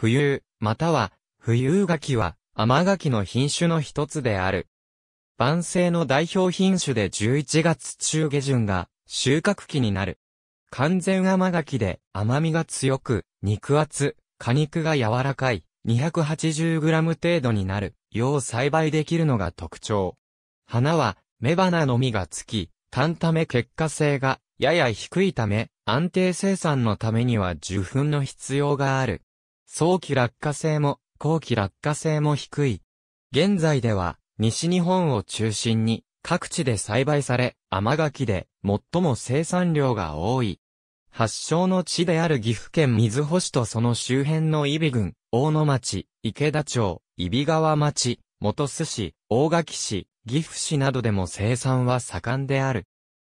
浮遊、または、浮遊柿は、甘柿の品種の一つである。晩成の代表品種で11月中下旬が収穫期になる。完全甘柿で甘みが強く、肉厚、果肉が柔らかい、280g 程度になる、よう栽培できるのが特徴。花は、雌花の実がつき、単ため結果性が、やや低いため、安定生産のためには受粉の必要がある。早期落下性も後期落下性も低い。現在では西日本を中心に各地で栽培され、甘柿で最も生産量が多い。発祥の地である岐阜県水穂市とその周辺の伊比郡、大野町、池田町、伊比川町、本須市、大垣市、岐阜市などでも生産は盛んである。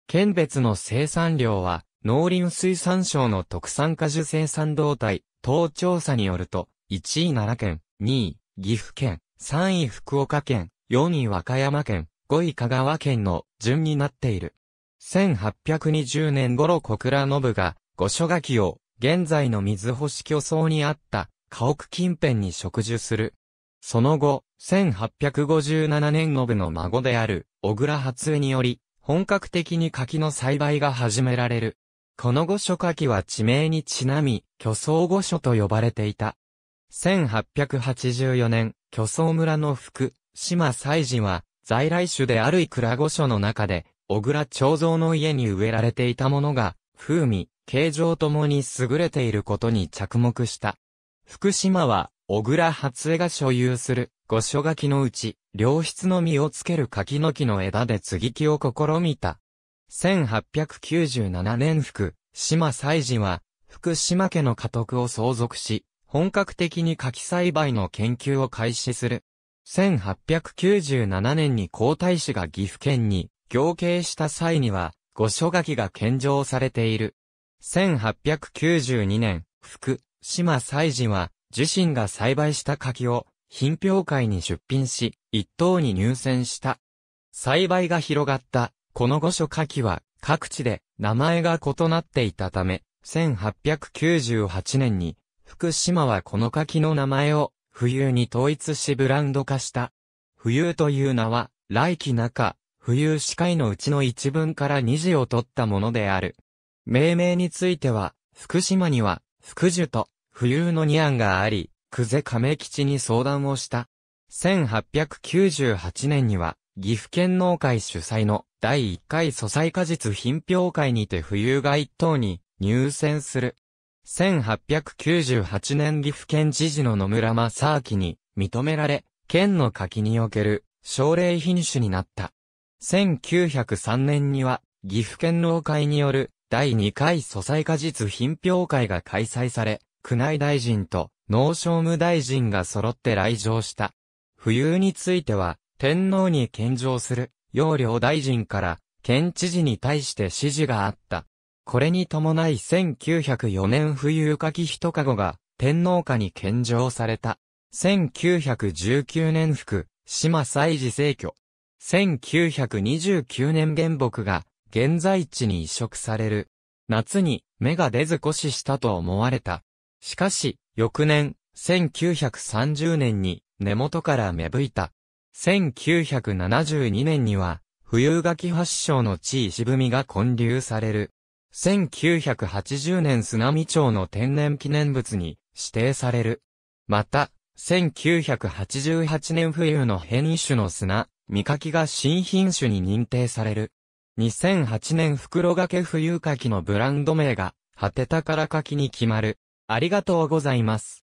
県別の生産量は、農林水産省の特産果樹生産動態、当調査によると、1位奈良県、2位岐阜県、3位福岡県、4位和歌山県、5位香川県の順になっている。1820年頃小倉信が、御所きを、現在の水星巨層にあった、家屋近辺に植樹する。その後、1857年信の孫である、小倉初江により、本格的に柿の栽培が始められる。この御所書きは地名にちなみ、巨層御所と呼ばれていた。1884年、巨層村の福、島西寺は、在来種であるいくら御所の中で、小倉長蔵の家に植えられていたものが、風味、形状ともに優れていることに着目した。福島は、小倉初江が所有する、御所柿のうち、良質の実をつける柿の木の枝で継ぎ木を試みた、1897年福、島祭事は、福島家の家督を相続し、本格的に柿栽培の研究を開始する。1897年に皇太子が岐阜県に行刑した際には、御所柿が献上されている。1892年、福、島祭事は、自身が栽培した柿を、品評会に出品し、一等に入選した。栽培が広がったこの御所下記は各地で名前が異なっていたため、1898年に福島はこの下記の名前を浮遊に統一しブランド化した。浮遊という名は来季中、浮遊司会のうちの一文から二字を取ったものである。命名については、福島には、福樹と、浮遊の二案があり、久世亀吉に相談をした。1898年には、岐阜県農会主催の第1回素材果実品評会にて冬が一等に入選する。1898年岐阜県知事の野村正明に認められ、県の柿における奨励品種になった。1903年には岐阜県農会による第2回素材果実品評会が開催され、宮内大臣と農商務大臣が揃って来場した。浮遊については、天皇に献上する、要領大臣から、県知事に対して指示があった。これに伴い1904年冬ゆかき一かごが、天皇家に献上された。1919年服、島祭事制挙。1929年原木が、現在地に移植される。夏に、芽が出ず越ししたと思われた。しかし、翌年、1930年に、根元から芽吹いた。1972年には、富有柿発祥の地位渋みが建立される。1980年津波町の天然記念物に指定される。また、1988年冬の変異種の砂、見かが新品種に認定される。2008年袋掛け冬柿のブランド名が、果てたから柿に決まる。ありがとうございます。